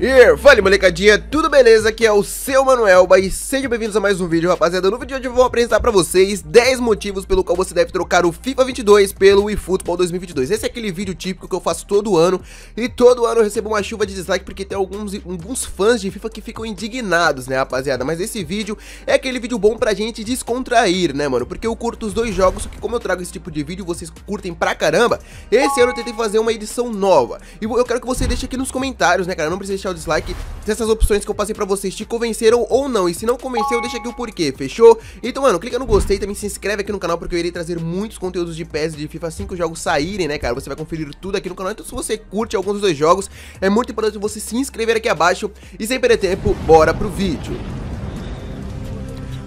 E fala molecadinha, tudo beleza? Aqui é o seu Manuelba e sejam bem-vindos a mais um vídeo, rapaziada. No vídeo de hoje eu vou apresentar pra vocês 10 motivos pelo qual você deve trocar o FIFA 22 pelo eFootball 2022. Esse é aquele vídeo típico que eu faço todo ano e todo ano eu recebo uma chuva de dislike porque tem alguns, alguns fãs de FIFA que ficam indignados, né, rapaziada? Mas esse vídeo é aquele vídeo bom pra gente descontrair, né, mano? Porque eu curto os dois jogos, só que como eu trago esse tipo de vídeo vocês curtem pra caramba, esse ano eu tentei fazer uma edição nova. E eu quero que você deixe aqui nos comentários, né, cara? Não precisa deixar deixar o dislike se essas opções que eu passei pra vocês te convenceram ou não. E se não convenceu, deixa aqui o porquê, fechou? Então, mano, clica no gostei, também se inscreve aqui no canal, porque eu irei trazer muitos conteúdos de PES e de FIFA assim que os jogos saírem, né, cara? Você vai conferir tudo aqui no canal. Então, se você curte alguns dos dois jogos, é muito importante você se inscrever aqui abaixo. E sem perder tempo, bora pro vídeo.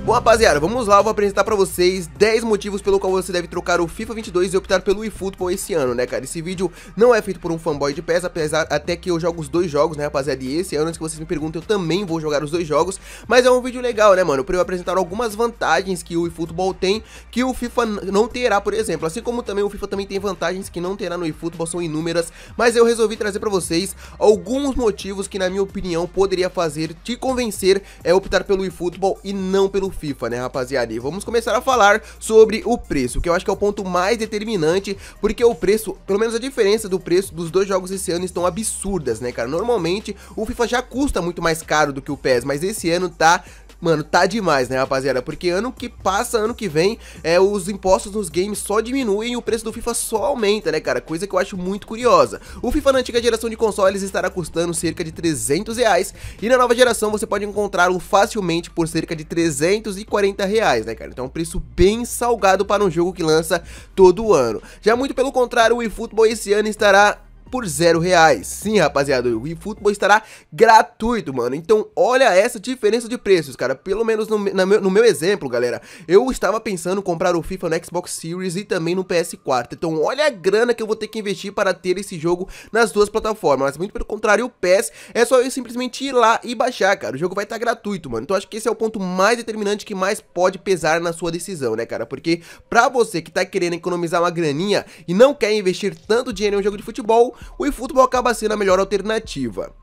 Bom rapaziada, vamos lá, eu vou apresentar pra vocês 10 motivos pelo qual você deve trocar o FIFA 22 e optar pelo eFootball esse ano, né cara? Esse vídeo não é feito por um fanboy de PES, apesar até que eu jogo os dois jogos, né rapaziada? E esse ano, antes que vocês me perguntem, eu também vou jogar os dois jogos, mas é um vídeo legal, né mano? Pra eu apresentar algumas vantagens que o eFootball tem, que o FIFA não terá, por exemplo. Assim como também o FIFA também tem vantagens que não terá no eFootball, são inúmeras, mas eu resolvi trazer pra vocês alguns motivos que na minha opinião poderia fazer te convencer é optar pelo eFootball e não pelo FIFA, né, rapaziada? E vamos começar a falar sobre o preço, que eu acho que é o ponto mais determinante, porque o preço, pelo menos a diferença do preço dos dois jogos esse ano estão absurdas, né, cara? Normalmente o FIFA já custa muito mais caro do que o PES, mas esse ano tá Mano, tá demais, né, rapaziada? Porque ano que passa, ano que vem, é, os impostos nos games só diminuem e o preço do FIFA só aumenta, né, cara? Coisa que eu acho muito curiosa. O FIFA na antiga geração de consoles estará custando cerca de 300 reais e na nova geração você pode encontrá-lo facilmente por cerca de 340 reais, né, cara? Então é um preço bem salgado para um jogo que lança todo ano. Já muito pelo contrário, o eFootball esse ano estará por zero reais. Sim, rapaziada, o eFootball estará gratuito, mano. Então, olha essa diferença de preços, cara. Pelo menos no, meu, no meu exemplo, galera, eu estava pensando em comprar o FIFA no Xbox Series e também no PS4. Então, olha a grana que eu vou ter que investir para ter esse jogo nas duas plataformas. Mas muito pelo contrário, o PS é só eu simplesmente ir lá e baixar, cara. O jogo vai estar tá gratuito, mano. Então, acho que esse é o ponto mais determinante que mais pode pesar na sua decisão, né, cara? Porque pra você que tá querendo economizar uma graninha e não quer investir tanto dinheiro em um jogo de futebol, o eFootball acaba sendo a melhor alternativa.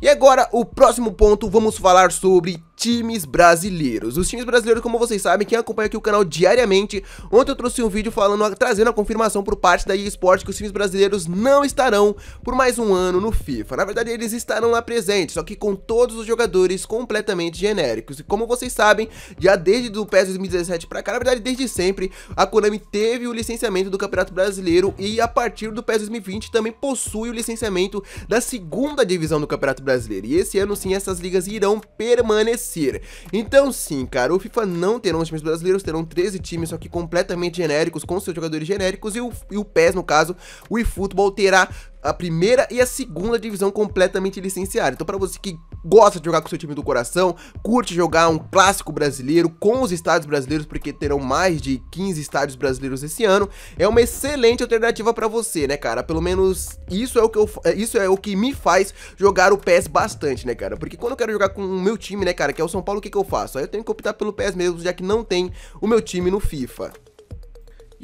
E agora, o próximo ponto, vamos falar sobre times brasileiros. Os times brasileiros, como vocês sabem, quem acompanha aqui o canal diariamente, ontem eu trouxe um vídeo falando, trazendo a confirmação por parte da EA Sports que os times brasileiros não estarão por mais um ano no FIFA. Na verdade, eles estarão lá presentes, só que com todos os jogadores completamente genéricos. E como vocês sabem, já desde o PES 2017 para cá, na verdade, desde sempre, a Konami teve o licenciamento do Campeonato Brasileiro e a partir do PES 2020 também possui o licenciamento da segunda divisão do Campeonato Brasileiro. E esse ano sim essas ligas irão permanecer. Então sim, cara, o FIFA não terão os times brasileiros, terão 13 times, só que completamente genéricos, com seus jogadores genéricos, e o, e o PES, no caso, o eFootball terá a primeira e a segunda divisão completamente licenciada. Então para você que gosta de jogar com seu time do coração, curte jogar um clássico brasileiro com os estádios brasileiros, porque terão mais de 15 estádios brasileiros esse ano, é uma excelente alternativa para você, né, cara? Pelo menos isso é o que eu, é, isso é o que me faz jogar o PES bastante, né, cara? Porque quando eu quero jogar com o meu time, né, cara, que é o São Paulo, o que que eu faço? Aí eu tenho que optar pelo PES mesmo, já que não tem o meu time no FIFA.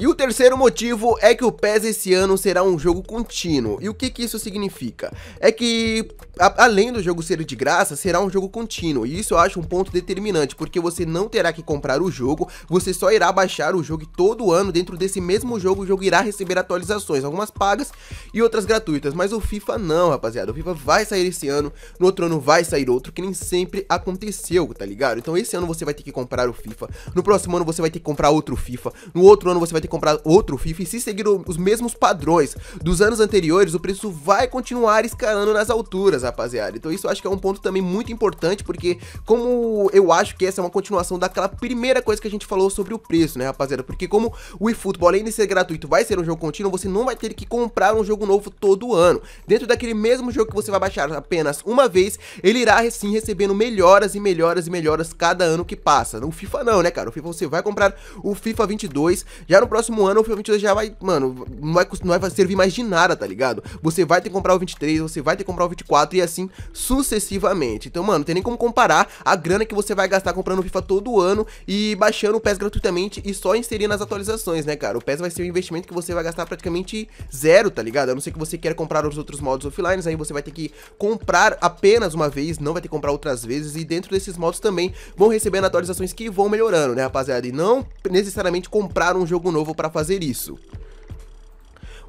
E o terceiro motivo é que o PES esse ano será um jogo contínuo. E o que, que isso significa? É que, a, além do jogo ser de graça, será um jogo contínuo. E isso eu acho um ponto determinante, porque você não terá que comprar o jogo, você só irá baixar o jogo todo ano dentro desse mesmo jogo o jogo irá receber atualizações, algumas pagas e outras gratuitas. Mas o FIFA não, rapaziada. O FIFA vai sair esse ano, no outro ano vai sair outro, que nem sempre aconteceu, tá ligado? Então esse ano você vai ter que comprar o FIFA, no próximo ano você vai ter que comprar outro FIFA, no outro ano você vai ter que comprar outro FIFA e se seguir os mesmos padrões dos anos anteriores, o preço vai continuar escalando nas alturas, rapaziada. Então isso eu acho que é um ponto também muito importante, porque como eu acho que essa é uma continuação daquela primeira coisa que a gente falou sobre o preço, né, rapaziada? Porque como o eFootball, além de ser gratuito, vai ser um jogo contínuo, você não vai ter que comprar um jogo novo todo ano. Dentro daquele mesmo jogo que você vai baixar apenas uma vez, ele irá sim recebendo melhoras e melhoras e melhoras cada ano que passa. No FIFA não, né, cara? O FIFA você vai comprar o FIFA 22, já no próximo ano o FIFA 22 já vai, mano, não vai, não vai servir mais de nada, tá ligado? Você vai ter que comprar o 23, você vai ter que comprar o 24 e assim sucessivamente. Então, mano, tem nem como comparar a grana que você vai gastar comprando o FIFA todo ano e baixando o PES gratuitamente e só inserindo as atualizações, né, cara? O PES vai ser um investimento que você vai gastar praticamente zero, tá ligado? A não ser que você queira comprar os outros modos offline, aí você vai ter que comprar apenas uma vez, não vai ter que comprar outras vezes e dentro desses modos também vão recebendo atualizações que vão melhorando, né, rapaziada? E não necessariamente comprar um jogo novo novo para fazer isso.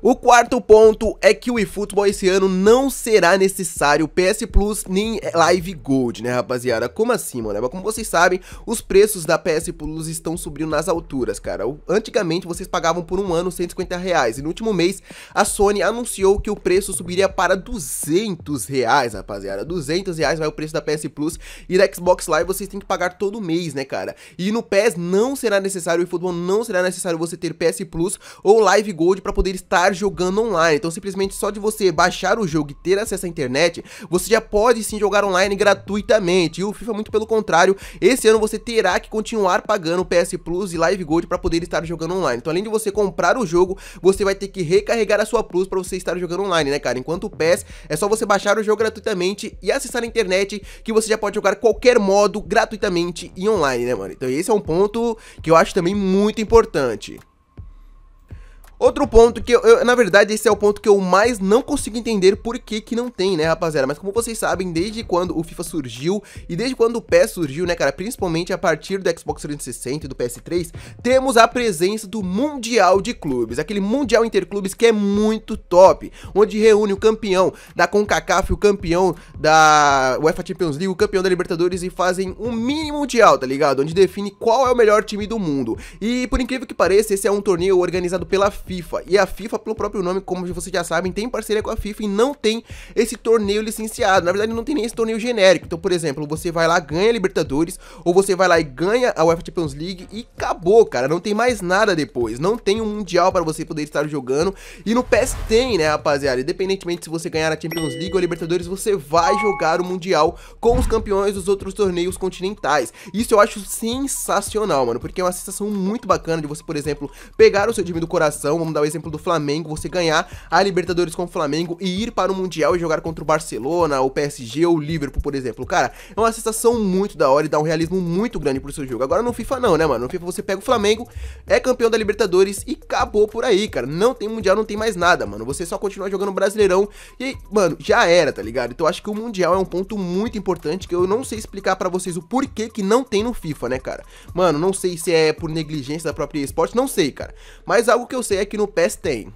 O quarto ponto é que o eFootball esse ano não será necessário PS Plus nem Live Gold, né, rapaziada? Como assim, mano? Como vocês sabem, os preços da PS Plus estão subindo nas alturas, cara. Antigamente, vocês pagavam por um ano 150 reais, e no último mês, a Sony anunciou que o preço subiria para 200 reais, rapaziada. 200 reais vai o preço da PS Plus, e da Xbox Live vocês têm que pagar todo mês, né, cara? E no PES não será necessário, o eFootball não será necessário você ter PS Plus ou Live Gold para poder estar jogando online. Então simplesmente só de você baixar o jogo e ter acesso à internet, você já pode sim jogar online gratuitamente. E o FIFA muito pelo contrário, esse ano você terá que continuar pagando PS Plus e Live Gold para poder estar jogando online. Então além de você comprar o jogo, você vai ter que recarregar a sua Plus para você estar jogando online, né cara? Enquanto o PS é só você baixar o jogo gratuitamente e acessar a internet que você já pode jogar qualquer modo gratuitamente e online, né mano? Então esse é um ponto que eu acho também muito importante. Outro ponto que eu, eu, na verdade, esse é o ponto que eu mais não consigo entender por que que não tem, né, rapaziada? Mas como vocês sabem, desde quando o FIFA surgiu e desde quando o PES surgiu, né, cara, principalmente a partir do Xbox 360 e do PS3, temos a presença do Mundial de Clubes, aquele Mundial Interclubes que é muito top, onde reúne o campeão da CONCACAF, o campeão da UEFA Champions League, o campeão da Libertadores e fazem um mini Mundial, tá ligado? Onde define qual é o melhor time do mundo. E por incrível que pareça, esse é um torneio organizado pela FIFA FIFA. E a FIFA, pelo próprio nome, como vocês já sabem, tem parceria com a FIFA e não tem esse torneio licenciado. Na verdade, não tem nem esse torneio genérico. Então, por exemplo, você vai lá, ganha a Libertadores, ou você vai lá e ganha a UEFA Champions League e acabou, cara. Não tem mais nada depois. Não tem um Mundial para você poder estar jogando. E no PES tem, né, rapaziada? Independentemente se você ganhar a Champions League ou a Libertadores, você vai jogar o Mundial com os campeões dos outros torneios continentais. Isso eu acho sensacional, mano, porque é uma sensação muito bacana de você, por exemplo, pegar o seu time do coração, vamos dar o exemplo do Flamengo, você ganhar a Libertadores com o Flamengo e ir para o Mundial e jogar contra o Barcelona, o PSG ou o Liverpool, por exemplo. Cara, é uma sensação muito da hora e dá um realismo muito grande pro seu jogo. Agora no FIFA não, né, mano? No FIFA você pega o Flamengo, é campeão da Libertadores e acabou por aí, cara. Não tem Mundial, não tem mais nada, mano. Você só continua jogando Brasileirão e, mano, já era, tá ligado? Então eu acho que o Mundial é um ponto muito importante que eu não sei explicar para vocês o porquê que não tem no FIFA, né, cara? Mano, não sei se é por negligência da própria esporte, não sei, cara. Mas algo que eu sei é que no PES tem.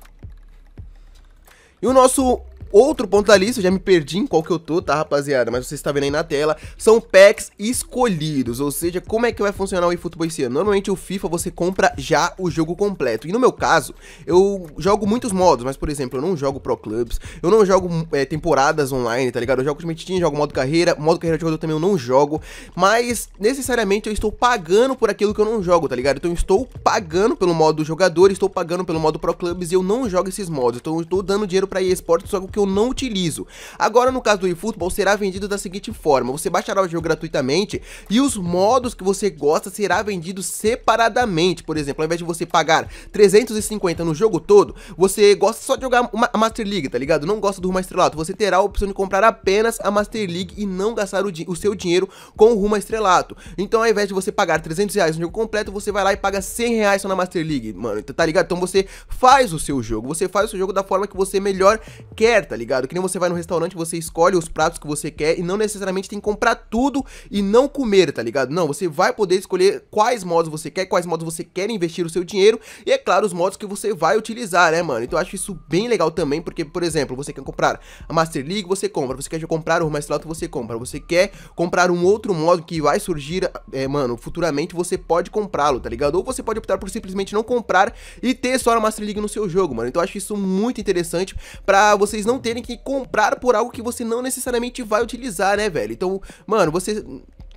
E o nosso Outro ponto da lista, já me perdi em qual que eu tô, tá, rapaziada? Mas você está vendo aí na tela, são packs escolhidos, ou seja, como é que vai funcionar o eFootball esse ano? Normalmente o FIFA você compra já o jogo completo, e no meu caso, eu jogo muitos modos, mas por exemplo, eu não jogo Pro Clubs, eu não jogo é, temporadas online, tá ligado? Eu jogo Ultimate Team, jogo modo carreira, modo carreira de jogador também eu não jogo, mas necessariamente eu estou pagando por aquilo que eu não jogo, tá ligado? Então eu estou pagando pelo modo jogador, estou pagando pelo modo Pro Clubs e eu não jogo esses modos, então eu estou dando dinheiro pra eSports, só que que eu não utilizo. Agora, no caso do eFootball, será vendido da seguinte forma: você baixará o jogo gratuitamente e os modos que você gosta será vendido separadamente. Por exemplo, ao invés de você pagar 350 no jogo todo, você gosta só de jogar uma, a Master League, tá ligado? Não gosta do Rumo Estrelato. Você terá a opção de comprar apenas a Master League e não gastar o, o seu dinheiro com o Rumo Estrelato. Então, ao invés de você pagar 300 reais no jogo completo, você vai lá e paga 100 reais só na Master League, mano. Tá ligado? Então você faz o seu jogo, você faz o seu jogo da forma que você melhor quer, tá ligado? Que nem você vai no restaurante, você escolhe os pratos que você quer e não necessariamente tem que comprar tudo e não comer, tá ligado? Não, você vai poder escolher quais modos você quer, quais modos você quer investir o seu dinheiro e, é claro, os modos que você vai utilizar, né, mano? Então eu acho isso bem legal também, porque, por exemplo, você quer comprar a Master League, você compra, você quer comprar o Mestrato, você compra, você quer comprar um outro modo que vai surgir, é, mano, futuramente você pode comprá-lo, tá ligado? Ou você pode optar por simplesmente não comprar e ter só a Master League no seu jogo, mano. Então eu acho isso muito interessante pra vocês não não terem que comprar por algo que você não necessariamente vai utilizar, né, velho? Então, mano, você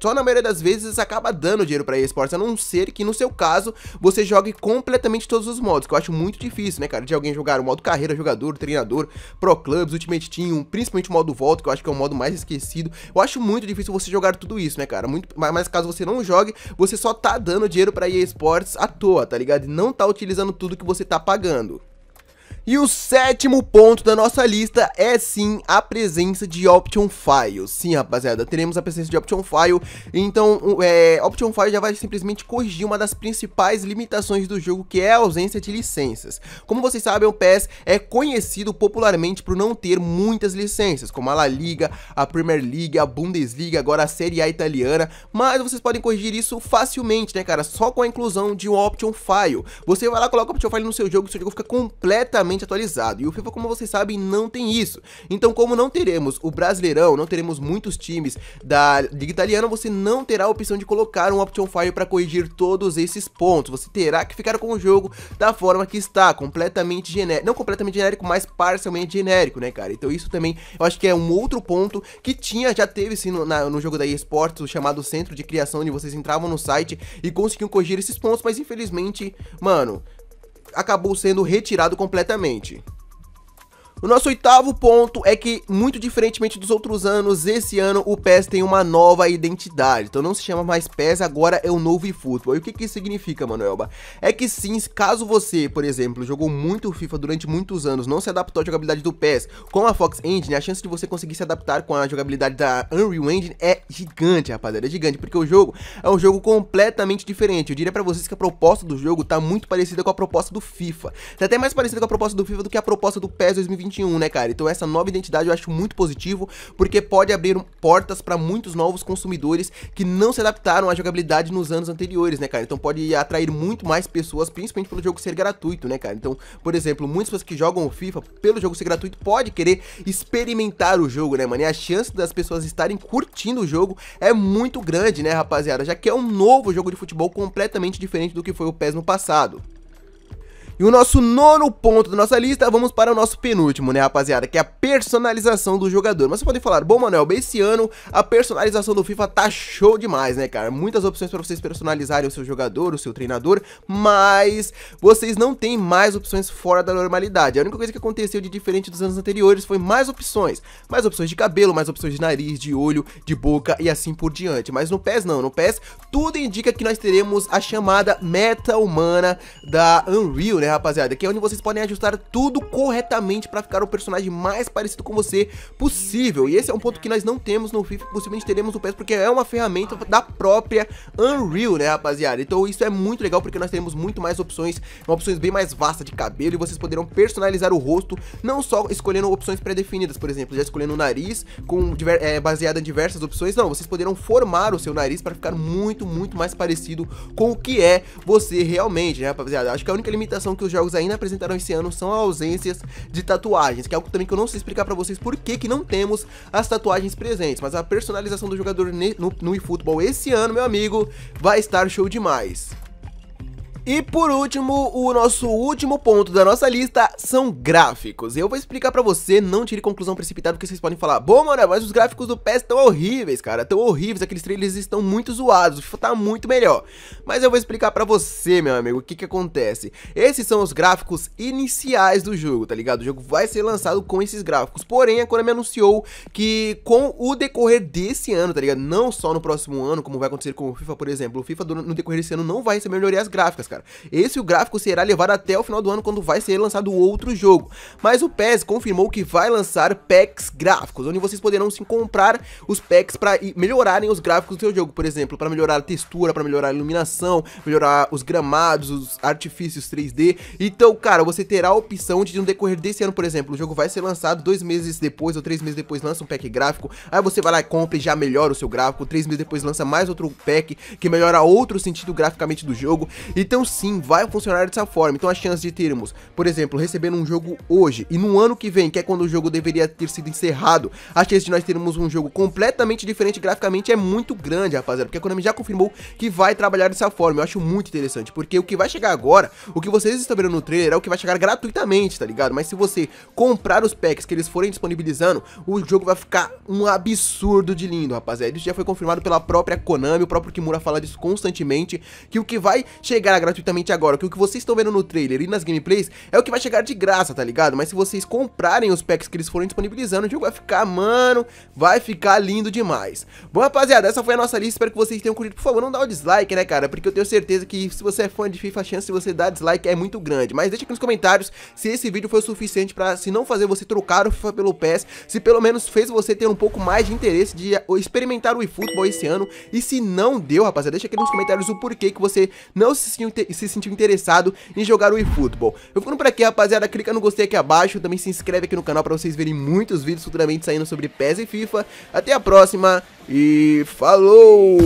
só na maioria das vezes acaba dando dinheiro para esportes, a não ser que no seu caso você jogue completamente todos os modos, que eu acho muito difícil, né, cara, de alguém jogar o modo carreira, jogador, treinador, pro clubs, ultimate team, principalmente o modo volta, que eu acho que é o modo mais esquecido. Eu acho muito difícil você jogar tudo isso, né, cara? Muito, mas, mas caso você não jogue, você só tá dando dinheiro para eSports à toa, tá ligado? E não tá utilizando tudo que você tá pagando. E o sétimo ponto da nossa lista é sim a presença de Option File. Sim, rapaziada, teremos a presença de Option File. Então, é, Option File já vai simplesmente corrigir uma das principais limitações do jogo, que é a ausência de licenças. Como vocês sabem, o PES é conhecido popularmente por não ter muitas licenças, como a La Liga, a Premier League, a Bundesliga, agora a Série A italiana. Mas vocês podem corrigir isso facilmente, né, cara? Só com a inclusão de um Option File. Você vai lá, coloca o Option File no seu jogo, e seu jogo fica completamente atualizado. E o FIFA, como vocês sabem, não tem isso. Então, como não teremos o Brasileirão, não teremos muitos times da Liga Italiana, você não terá a opção de colocar um Option Fire para corrigir todos esses pontos. Você terá que ficar com o jogo da forma que está, completamente genérico. Não completamente genérico, mas parcialmente genérico, né, cara? Então, isso também eu acho que é um outro ponto que tinha, já teve sim no, na, no jogo da eSports, o chamado centro de criação, onde vocês entravam no site e conseguiam corrigir esses pontos, mas infelizmente, mano, acabou sendo retirado completamente. O nosso oitavo ponto é que, muito diferentemente dos outros anos, esse ano o PES tem uma nova identidade. Então não se chama mais PES, agora é o novo eFootball. E o que, que isso significa, Manoelba? É que sim, caso você, por exemplo, jogou muito FIFA durante muitos anos, não se adaptou à jogabilidade do PES com a Fox Engine, a chance de você conseguir se adaptar com a jogabilidade da Unreal Engine é gigante, rapaziada. É gigante, porque o jogo é um jogo completamente diferente. Eu diria pra vocês que a proposta do jogo tá muito parecida com a proposta do FIFA. Tá até mais parecida com a proposta do FIFA do que a proposta do PES 2020 2021, né, cara? Então essa nova identidade eu acho muito positivo, porque pode abrir portas para muitos novos consumidores que não se adaptaram à jogabilidade nos anos anteriores, né, cara? Então pode atrair muito mais pessoas, principalmente pelo jogo ser gratuito, né, cara? Então, por exemplo, muitas pessoas que jogam o FIFA pelo jogo ser gratuito pode querer experimentar o jogo, né, mano? E a chance das pessoas estarem curtindo o jogo é muito grande, né, rapaziada? Já que é um novo jogo de futebol completamente diferente do que foi o PES no passado. E o nosso nono ponto da nossa lista, vamos para o nosso penúltimo, né, rapaziada? Que é a personalização do jogador. Mas você pode falar, bom, Manuel, esse ano a personalização do FIFA tá show demais, né, cara? Muitas opções para vocês personalizarem o seu jogador, o seu treinador, mas vocês não têm mais opções fora da normalidade. A única coisa que aconteceu de diferente dos anos anteriores foi mais opções. Mais opções de cabelo, mais opções de nariz, de olho, de boca e assim por diante. Mas no PES não, no PES tudo indica que nós teremos a chamada meta humana da Unreal, né? rapaziada, que é onde vocês podem ajustar tudo corretamente para ficar o personagem mais parecido com você possível. E esse é um ponto que nós não temos no FIFA, possivelmente teremos no PES, porque é uma ferramenta da própria Unreal, né, rapaziada? Então isso é muito legal, porque nós teremos muito mais opções, opções bem mais vastas de cabelo, e vocês poderão personalizar o rosto, não só escolhendo opções pré-definidas, por exemplo, já escolhendo o nariz, com, é, baseado em diversas opções, não, vocês poderão formar o seu nariz para ficar muito, muito mais parecido com o que é você realmente, né, rapaziada? Acho que a única limitação que os jogos ainda apresentaram esse ano são ausências de tatuagens, que é algo também que eu não sei explicar para vocês por que, que não temos as tatuagens presentes, mas a personalização do jogador no, no eFootball esse ano, meu amigo, vai estar show demais. E por último, o nosso último ponto da nossa lista são gráficos. Eu vou explicar pra você, não tire conclusão precipitada, porque vocês podem falar, bom, mano, mas os gráficos do PES estão horríveis, cara, estão horríveis, aqueles trailers estão muito zoados, o FIFA tá muito melhor. Mas eu vou explicar pra você, meu amigo, o que que acontece. Esses são os gráficos iniciais do jogo, tá ligado? O jogo vai ser lançado com esses gráficos, porém a Konami anunciou que com o decorrer desse ano, tá ligado? Não só no próximo ano, como vai acontecer com o FIFA, por exemplo, o FIFA no decorrer desse ano não vai receber melhorias gráficas, cara. Esse gráfico será levado até o final do ano quando vai ser lançado outro jogo. Mas o PES confirmou que vai lançar packs gráficos, onde vocês poderão sim comprar os packs para melhorarem os gráficos do seu jogo, por exemplo, para melhorar a textura, para melhorar a iluminação, melhorar os gramados, os artifícios 3D. Então, cara, você terá a opção de no decorrer desse ano, por exemplo, o jogo vai ser lançado dois meses depois ou três meses depois lança um pack gráfico, aí você vai lá e compra e já melhora o seu gráfico, três meses depois lança mais outro pack que melhora outro sentido graficamente do jogo. Então então sim, vai funcionar dessa forma. Então a chance de termos, por exemplo, recebendo um jogo hoje e no ano que vem, que é quando o jogo deveria ter sido encerrado, a chance de nós termos um jogo completamente diferente graficamente é muito grande, rapaziada. Porque a Konami já confirmou que vai trabalhar dessa forma. Eu acho muito interessante, porque o que vai chegar agora, o que vocês estão vendo no trailer é o que vai chegar gratuitamente, tá ligado? Mas se você comprar os packs que eles forem disponibilizando, o jogo vai ficar um absurdo de lindo, rapaziada. Isso já foi confirmado pela própria Konami, o próprio Kimura fala disso constantemente, que o que vai chegar a gratuitamente agora, que o que vocês estão vendo no trailer e nas gameplays é o que vai chegar de graça, tá ligado? Mas se vocês comprarem os packs que eles forem disponibilizando, o jogo vai ficar, mano, vai ficar lindo demais. Bom, rapaziada, essa foi a nossa lista, espero que vocês tenham curtido. Por favor, não dá o dislike, né, cara? Porque eu tenho certeza que se você é fã de FIFA, a chance de você dar dislike é muito grande. Mas deixa aqui nos comentários se esse vídeo foi o suficiente pra, se não fazer você trocar o FIFA pelo PES, se pelo menos fez você ter um pouco mais de interesse de eh, experimentar o eFootball esse ano. E se não deu, rapaziada, deixa aqui nos comentários o porquê que você não se sentiu se sentiu interessado em jogar o eFootball. Eu ficando por aqui, rapaziada, clica no gostei aqui abaixo, também se inscreve aqui no canal para vocês verem muitos vídeos futuramente saindo sobre PES e FIFA. Até a próxima e falou!